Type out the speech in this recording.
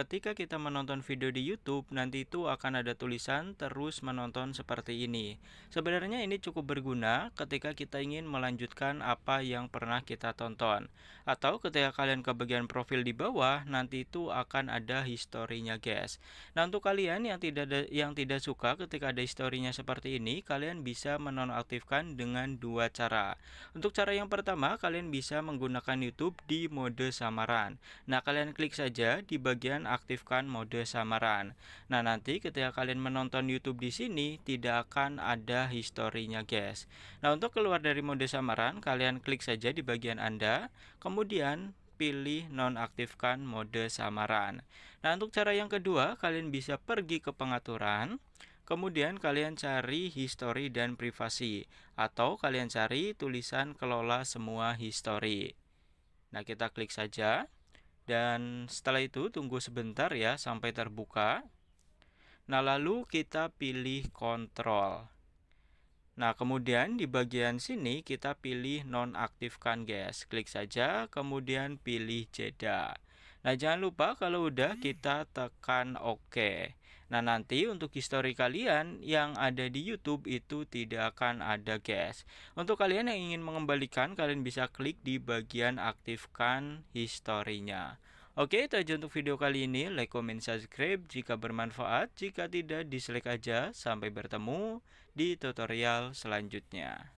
ketika kita menonton video di YouTube, nanti itu akan ada tulisan terus menonton seperti ini. Sebenarnya ini cukup berguna ketika kita ingin melanjutkan apa yang pernah kita tonton. Atau ketika kalian ke bagian profil di bawah, nanti itu akan ada historinya guys. Nah, untuk kalian yang tidak ada, yang tidak suka ketika ada historinya seperti ini, kalian bisa menonaktifkan dengan dua cara. Untuk cara yang pertama, kalian bisa menggunakan YouTube di mode samaran. Nah, kalian klik saja di bagian aktifkan mode samaran. Nah, nanti ketika kalian menonton YouTube di sini tidak akan ada historinya, guys. Nah, untuk keluar dari mode samaran, kalian klik saja di bagian Anda, kemudian pilih nonaktifkan mode samaran. Nah, untuk cara yang kedua, kalian bisa pergi ke pengaturan, Kemudian kalian cari history dan privasi atau kalian cari tulisan kelola semua history. Nah, kita klik saja dan setelah itu tunggu sebentar ya sampai terbuka nah lalu kita pilih kontrol nah kemudian di bagian sini kita pilih nonaktifkan guys klik saja kemudian pilih jeda Nah, jangan lupa kalau udah kita tekan OK. Nah, nanti untuk histori kalian yang ada di YouTube itu tidak akan ada gas. Untuk kalian yang ingin mengembalikan, kalian bisa klik di bagian aktifkan historinya. Oke, itu aja untuk video kali ini. Like, comment, subscribe jika bermanfaat. Jika tidak, dislike aja. Sampai bertemu di tutorial selanjutnya.